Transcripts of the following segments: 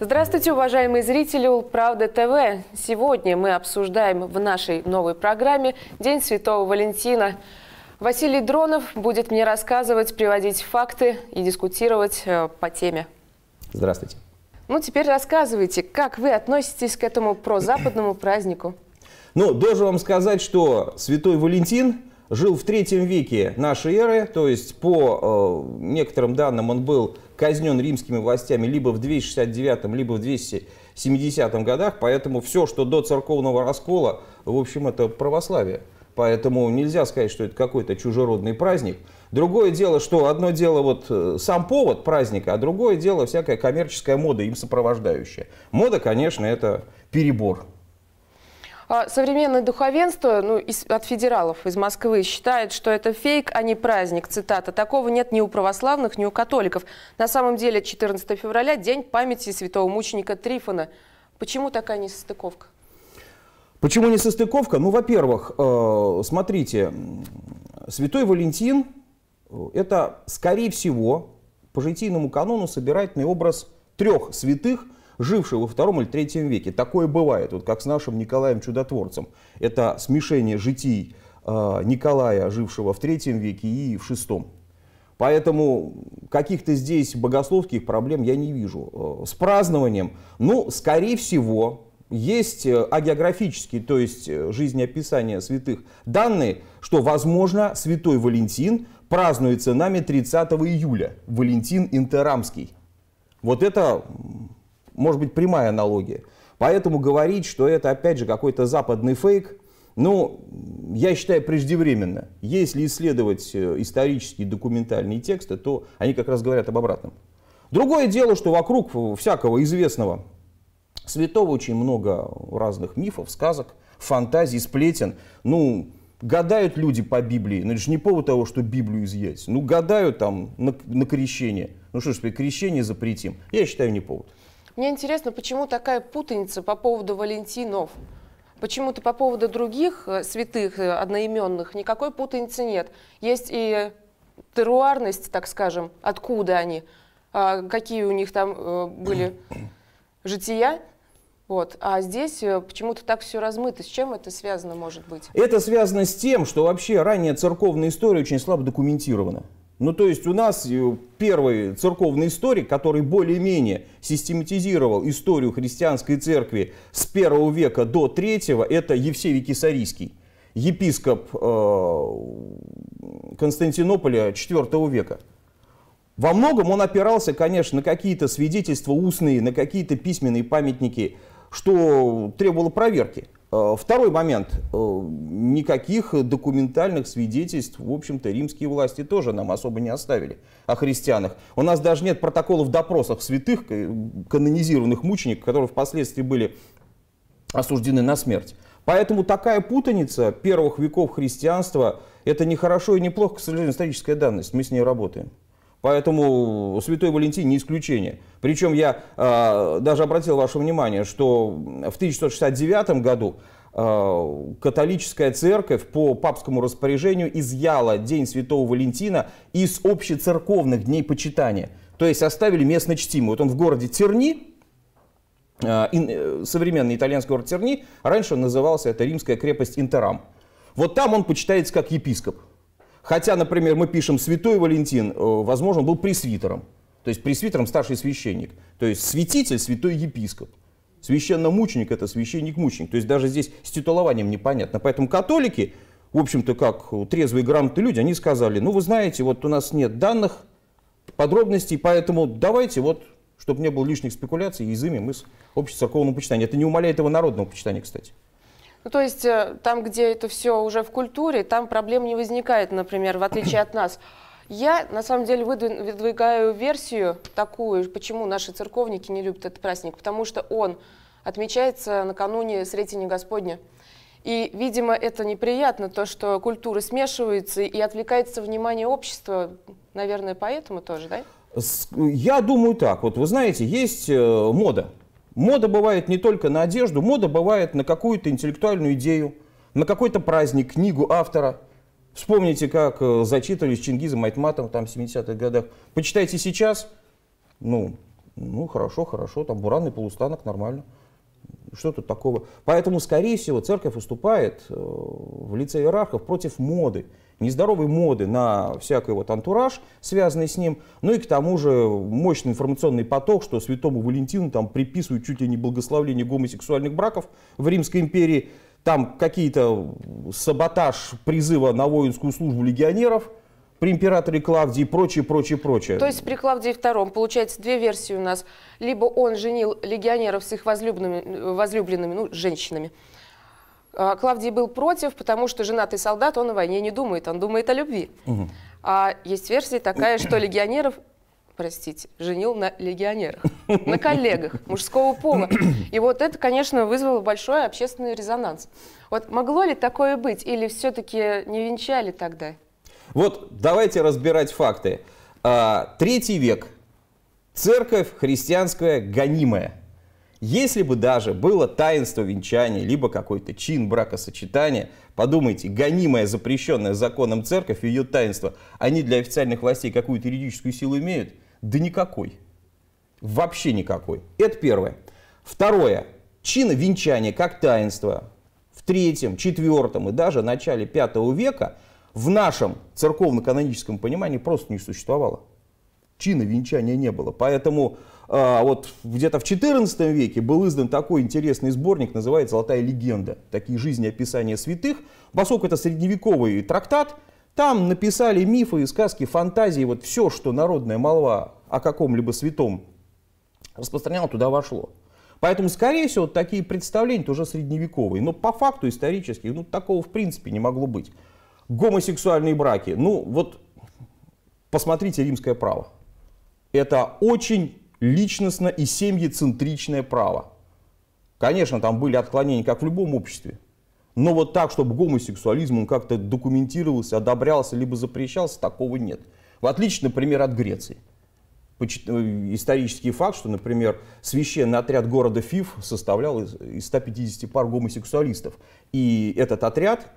Здравствуйте, уважаемые зрители Правда ТВ. Сегодня мы обсуждаем в нашей новой программе День Святого Валентина. Василий Дронов будет мне рассказывать, приводить факты и дискутировать э, по теме. Здравствуйте. Ну, теперь рассказывайте, как вы относитесь к этому прозападному празднику? Ну, должен вам сказать, что Святой Валентин жил в третьем веке нашей эры, то есть по э, некоторым данным он был казнен римскими властями либо в 269, либо в 270 годах, поэтому все, что до церковного раскола, в общем, это православие. Поэтому нельзя сказать, что это какой-то чужеродный праздник. Другое дело, что одно дело вот э, сам повод праздника, а другое дело всякая коммерческая мода, им сопровождающая. Мода, конечно, это перебор. А, современное духовенство ну, из, от федералов из Москвы считает, что это фейк, а не праздник. Цитата. Такого нет ни у православных, ни у католиков. На самом деле 14 февраля – день памяти святого мученика Трифона. Почему такая несостыковка? Почему не Ну, во-первых, э, смотрите, Святой Валентин э, – это, скорее всего, по житийному канону собирательный образ трех святых – жившие во втором или третьем веке. Такое бывает, вот как с нашим Николаем Чудотворцем. Это смешение житий а, Николая, жившего в третьем веке, и в шестом. Поэтому каких-то здесь богословских проблем я не вижу. А, с празднованием, ну, скорее всего, есть э, агеографические, то есть э, жизнеописание святых, данные, что, возможно, святой Валентин празднуется нами 30 июля. Валентин Интерамский. Вот это может быть прямая аналогия. Поэтому говорить, что это опять же какой-то западный фейк, ну, я считаю, преждевременно. Если исследовать э, исторические документальные тексты, то они как раз говорят об обратном. Другое дело, что вокруг всякого известного святого очень много разных мифов, сказок, фантазий, сплетен. Ну, гадают люди по Библии. Ну, это же не повод того, что Библию изъять. Ну, гадают там на, на крещение. Ну, что ж, при крещение запретим. Я считаю, не повод. Мне интересно, почему такая путаница по поводу Валентинов? Почему-то по поводу других э, святых э, одноименных никакой путаницы нет. Есть и теруарность, так скажем, откуда они, а, какие у них там э, были жития. Вот. А здесь почему-то так все размыто. С чем это связано, может быть? Это связано с тем, что вообще ранняя церковная история очень слабо документирована. Ну, то есть у нас э, первый церковный историк, который более-менее систематизировал историю христианской церкви с первого века до третьего, это Евсевий Кесарийский, епископ э, Константинополя IV века. Во многом он опирался, конечно, на какие-то свидетельства устные, на какие-то письменные памятники – что требовало проверки. Э, второй момент. Э, никаких документальных свидетельств, в общем-то, римские власти тоже нам особо не оставили о христианах. У нас даже нет протоколов допросов святых, э, канонизированных мучеников, которые впоследствии были осуждены на смерть. Поэтому такая путаница первых веков христианства – это не хорошо и не плохо, к сожалению, историческая данность. Мы с ней работаем. Поэтому Святой Валентин не исключение. Причем я э, даже обратил ваше внимание, что в 1169 году э, католическая церковь по папскому распоряжению изъяла День Святого Валентина из общецерковных дней почитания. То есть оставили местно чтимый. Вот он в городе Терни, а, э, современный итальянский город Терни, раньше он назывался это римская крепость Интерам. Вот там он почитается как епископ. Хотя, например, мы пишем «Святой Валентин», э, возможно, был пресвитером. То есть пресвитером старший священник. То есть святитель – святой епископ. священно мученик, это священник-мученик. То есть даже здесь с титулованием непонятно. Поэтому католики, в общем-то, как трезвые грамотные люди, они сказали, ну, вы знаете, вот у нас нет данных, подробностей, поэтому давайте вот, чтобы не было лишних спекуляций, изымем из общества церковного почитания. Это не умаляет его народного почитания, кстати. Ну, то есть э, там, где это все уже в культуре, там проблем не возникает, например, в отличие от нас. Я, на самом деле, выдвигаю версию такую, почему наши церковники не любят этот праздник. Потому что он отмечается накануне Сретения Господня. И, видимо, это неприятно, то, что культуры смешиваются и отвлекается внимание общества, наверное, поэтому тоже, да? Я думаю так. Вот вы знаете, есть э, мода. Мода бывает не только на одежду, мода бывает на какую-то интеллектуальную идею, на какой-то праздник, книгу автора. Вспомните, как э, зачитывались Чингизом Айтматом там, в 70-х годах. Почитайте сейчас, ну, ну хорошо, хорошо, там буранный полустанок, нормально. Что тут такого? Поэтому, скорее всего, церковь выступает э, в лице иерархов против моды нездоровой моды на всякий вот антураж, связанный с ним, ну и к тому же мощный информационный поток, что святому Валентину там приписывают чуть ли не благословление гомосексуальных браков в Римской империи, там какие-то саботаж призыва на воинскую службу легионеров – при императоре Клавдии и прочее, прочее, прочее. То есть при Клавдии II, получается, две версии у нас. Либо он женил легионеров с их возлюбленными, возлюбленными ну, женщинами, а, Клавдий был против, потому что женатый солдат, он о войне не думает, он думает о любви. Угу. А есть версия такая, что легионеров, простите, женил на легионерах, на коллегах мужского пола. И вот это, конечно, вызвало большой общественный резонанс. Вот могло ли такое быть, или все-таки не венчали тогда? Вот давайте разбирать факты. А, третий век. Церковь христианская гонимая. Если бы даже было таинство венчания, либо какой-то чин бракосочетания, подумайте, гонимая, запрещенная законом церковь и ее таинство, они для официальных властей какую-то юридическую силу имеют? Да никакой. Вообще никакой. Это первое. Второе. Чин венчания как таинство в третьем, четвертом и даже начале пятого века в нашем церковно-каноническом понимании просто не существовало. Чина венчания не было. Поэтому а, вот где-то в 14 веке был издан такой интересный сборник, называется «Золотая легенда». Такие жизни, описания святых. Поскольку это средневековый трактат, там написали мифы и сказки, фантазии, вот все, что народная молва о каком-либо святом распространяла, туда вошло. Поэтому, скорее всего, такие представления тоже средневековые. Но по факту исторических, ну, такого в принципе не могло быть. Гомосексуальные браки. Ну, вот посмотрите римское право. Это очень личностно и семьецентричное право. Конечно, там были отклонения, как в любом обществе. Но вот так, чтобы гомосексуализм как-то документировался, одобрялся, либо запрещался, такого нет. В отличие, например, от Греции. Э, исторический факт, что, например, священный отряд города Фиф составлял из 150 пар гомосексуалистов. И этот отряд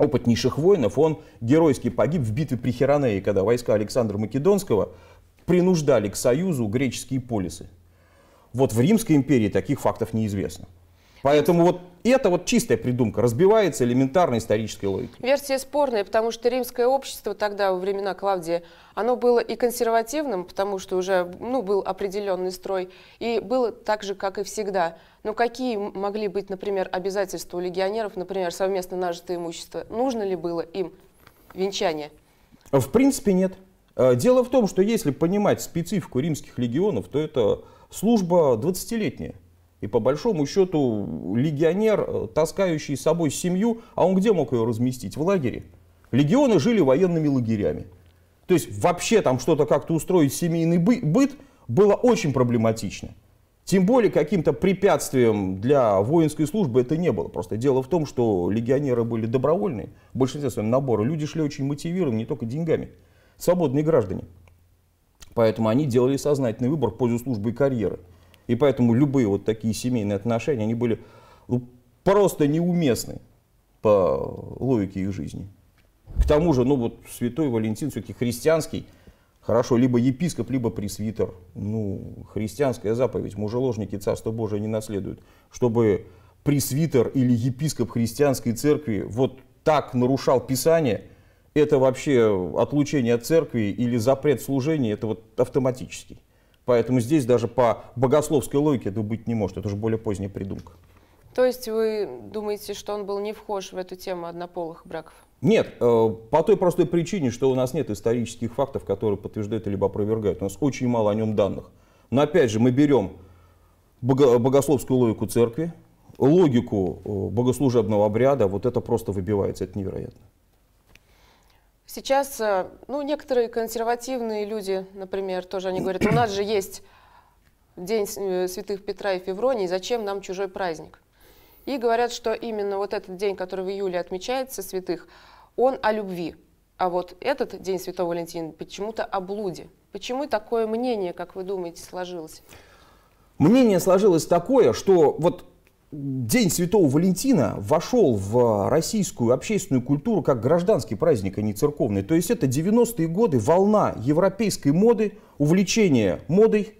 опытнейших воинов, он геройски погиб в битве при Хиронее, когда войска Александра Македонского принуждали к союзу греческие полисы. Вот в Римской империи таких фактов неизвестно. Поэтому вот это вот чистая придумка, разбивается элементарной исторической логикой. Версия спорная, потому что римское общество тогда, во времена Клавдия, оно было и консервативным, потому что уже ну, был определенный строй, и было так же, как и всегда. Но какие могли быть, например, обязательства у легионеров, например, совместно нажитое имущество? Нужно ли было им венчание? В принципе, нет. Э, дело в том, что если понимать специфику римских легионов, то это служба 20-летняя. И по большому счету легионер, э, таскающий с собой семью, а он где мог ее разместить? В лагере. Легионы жили военными лагерями. То есть вообще там что-то как-то устроить семейный быт было очень проблематично. Тем более каким-то препятствием для воинской службы это не было. Просто дело в том, что легионеры были добровольные, большинство своем набора. Люди шли очень мотивированы не только деньгами свободные граждане. Поэтому они делали сознательный выбор в пользу службы и карьеры. И поэтому любые вот такие семейные отношения, они были ну, просто неуместны по логике их жизни. К тому же, ну вот святой Валентин все-таки христианский, хорошо, либо епископ, либо пресвитер. Ну, христианская заповедь, мужеложники Царство Божие не наследуют. Чтобы пресвитер или епископ христианской церкви вот так нарушал Писание – это вообще отлучение от церкви или запрет служения, это вот автоматический. Поэтому здесь даже по богословской логике этого быть не может. Это уже более поздняя придумка. То есть вы думаете, что он был не вхож в эту тему однополых браков? Нет, э, по той простой причине, что у нас нет исторических фактов, которые подтверждают или опровергают. У нас очень мало о нем данных. Но опять же, мы берем богословскую логику церкви, логику э, богослужебного обряда, вот это просто выбивается, это невероятно. Сейчас, э, ну, некоторые консервативные люди, например, тоже они говорят, у нас же есть День э, святых Петра и Февронии, зачем нам чужой праздник? И говорят, что именно вот этот день, который в июле отмечается, святых, он о любви. А вот этот день Святого Валентина почему-то о блуде. Почему такое мнение, как вы думаете, сложилось? Мнение сложилось такое, что вот День Святого Валентина вошел в российскую общественную культуру как гражданский праздник, а не церковный. То есть это 90-е годы, волна европейской моды, увлечение модой,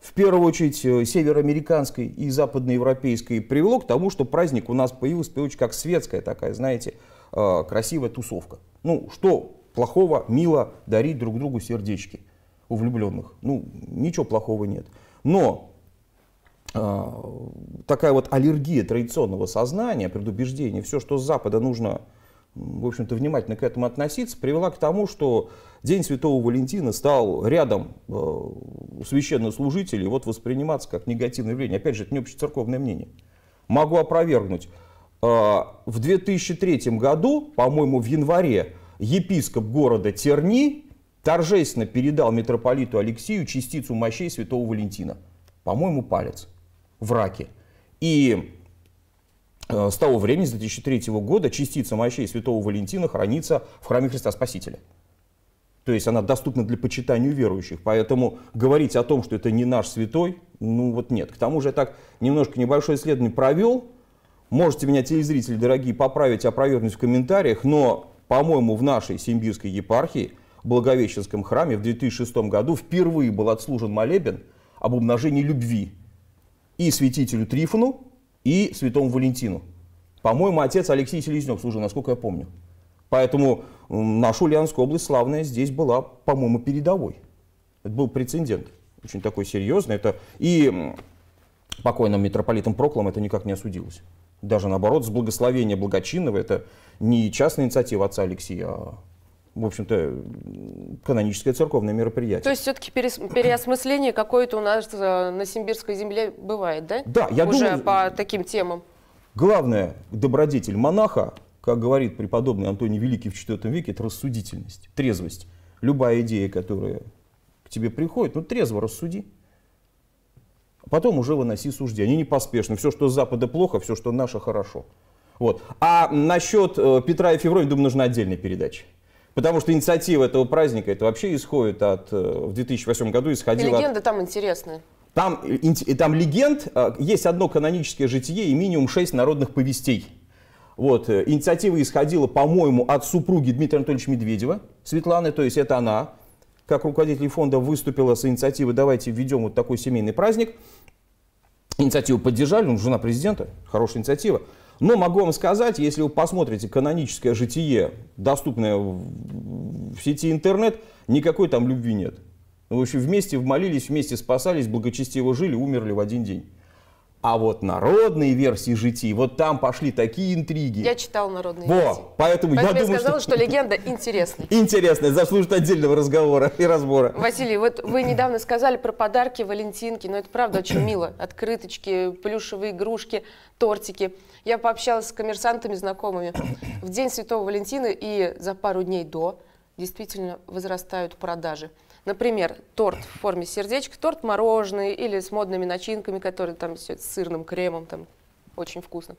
в первую очередь э, североамериканской и западноевропейской, привело к тому, что праздник у нас появился, появилась как светская такая, знаете, э, красивая тусовка. Ну, что плохого, мило дарить друг другу сердечки у влюбленных? Ну, ничего плохого нет. Но э, такая вот аллергия традиционного сознания, предубеждение, все, что с Запада нужно, в общем-то, внимательно к этому относиться, привела к тому, что День Святого Валентина стал рядом э, священнослужителей вот восприниматься как негативное явление. Опять же, это не общецерковное мнение. Могу опровергнуть. Э, в 2003 году, по-моему, в январе, епископ города Терни торжественно передал митрополиту Алексею частицу мощей святого Валентина. По-моему, палец в раке. И э, с того времени, с 2003 года, частица мощей святого Валентина хранится в храме Христа Спасителя. То есть она доступна для почитания верующих. Поэтому говорить о том, что это не наш святой, ну вот нет. К тому же я так немножко небольшое исследование провел. Можете меня, телезрители дорогие, поправить, опровергнуть в комментариях, но, по-моему, в нашей Симбирской епархии, Благовещенском храме в 2006 году впервые был отслужен молебен об умножении любви и святителю Трифону, и святому Валентину. По-моему, отец Алексей Селезнев служил, насколько я помню. Поэтому наша Ульяновская область славная здесь была, по-моему, передовой. Это был прецедент, очень такой серьезный. Это и покойным митрополитом Проклом это никак не осудилось. Даже наоборот, с благословения благочинного это не частная инициатива отца Алексея, а в общем-то, каноническое церковное мероприятие. То есть все-таки переосмысление какое-то у нас э, на Симбирской земле бывает, да? Да, я Уже думаю... по таким темам. Главное, добродетель монаха, как говорит преподобный Антоний Великий в IV веке, это рассудительность, трезвость. Любая идея, которая к тебе приходит, ну трезво рассуди. потом уже выноси суждения. Они не поспешны. Все, что с Запада плохо, все, что наше, хорошо. Вот. А насчет э, Петра и Февроя, думаю, нужна отдельная передача. Потому что инициатива этого праздника, это вообще исходит от... Э, в 2008 году исходила... И легенды от... там интересная Там, там легенд, э, есть одно каноническое житие и минимум шесть народных повестей. Вот. Э, инициатива исходила, по-моему, от супруги Дмитрия Анатольевича Медведева, Светланы, то есть это она, как руководитель фонда, выступила с инициативой «Давайте введем вот такой семейный праздник». Инициативу поддержали, ну, жена президента, хорошая инициатива. Но могу вам сказать, если вы посмотрите каноническое житие, доступное в сети интернет, никакой там любви нет. Ну, в общем, вместе молились, вместе спасались, благочестиво жили, умерли в один день. А вот народные версии житий, вот там пошли такие интриги. Я читал народные Во, версии. Поэтому, поэтому я, я думаю, сказала, что... что легенда интересная. Интересная, заслужит отдельного разговора и разбора. Василий, вот вы недавно сказали про подарки Валентинки, но это правда очень мило. Открыточки, плюшевые игрушки, тортики. Я пообщалась с коммерсантами знакомыми. В день Святого Валентина и за пару дней до действительно возрастают продажи. Например, торт в форме сердечка, торт мороженое или с модными начинками, которые там с сырным кремом, там очень вкусным,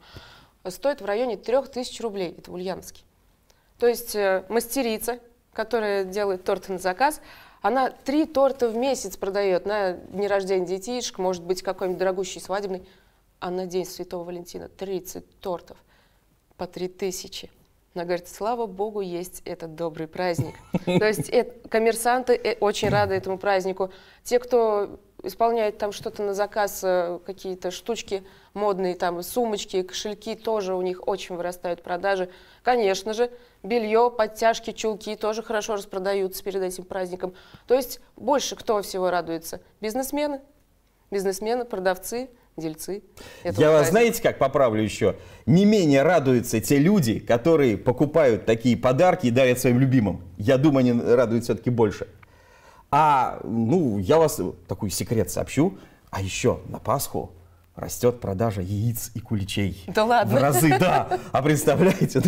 стоит в районе 3000 рублей. Это Ульяновский. То есть э, мастерица, которая делает торты на заказ, она три торта в месяц продает на дни рождения детишек, может быть, какой-нибудь дорогущий свадебный, а на День Святого Валентина 30 тортов по 3000. Она говорит, слава богу, есть этот добрый праздник. То есть коммерсанты э, очень рады этому празднику. Те, кто исполняет там что-то на заказ, э, какие-то штучки модные, там сумочки, кошельки, тоже у них очень вырастают продажи. Конечно же, белье, подтяжки, чулки тоже хорошо распродаются перед этим праздником. То есть больше кто всего радуется? Бизнесмены, бизнесмены, продавцы – дельцы. Я вас, знаете, как поправлю еще? Не менее радуются те люди, которые покупают такие подарки и дарят своим любимым. Я думаю, они радуются все-таки больше. А, ну, я вас такой секрет сообщу. А еще на Пасху растет продажа яиц и куличей. Да ладно? В разы, да. А представляете,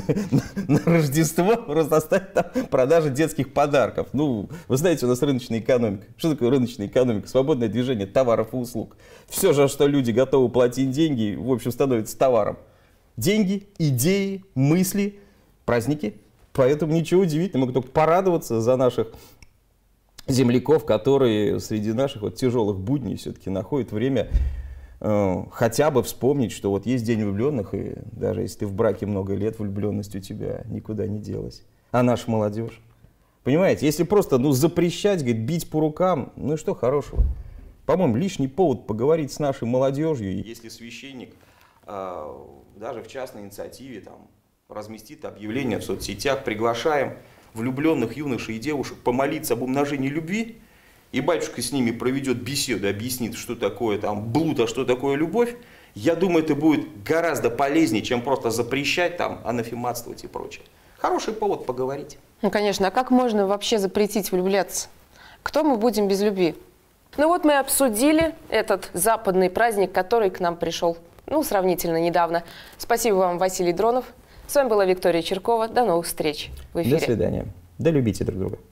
на, Рождество просто ставят там продажи детских подарков. Ну, вы знаете, у нас рыночная экономика. Что такое рыночная экономика? Свободное движение товаров и услуг. Все же, что люди готовы платить деньги, в общем, становится товаром. Деньги, идеи, мысли, праздники. Поэтому ничего удивительного, могу только порадоваться за наших земляков, которые среди наших вот тяжелых будней все-таки находят время Э, хотя бы вспомнить, что вот есть день влюбленных, и даже если ты в браке много лет, влюбленность у тебя никуда не делась. А наша молодежь. Понимаете, если просто ну, запрещать, говорит, бить по рукам, ну и что хорошего? По-моему, лишний повод поговорить с нашей молодежью. Если священник а, даже в частной инициативе там, разместит объявление в соцсетях, приглашаем влюбленных юношей и девушек помолиться об умножении любви, и батюшка с ними проведет беседу, объяснит, что такое там блуд, а что такое любовь, я думаю, это будет гораздо полезнее, чем просто запрещать там, анафематствовать и прочее. Хороший повод поговорить. Ну, конечно. А как можно вообще запретить влюбляться? Кто мы будем без любви? Ну вот мы обсудили этот западный праздник, который к нам пришел, ну, сравнительно недавно. Спасибо вам, Василий Дронов. С вами была Виктория Черкова. До новых встреч в эфире. До свидания. Да любите друг друга.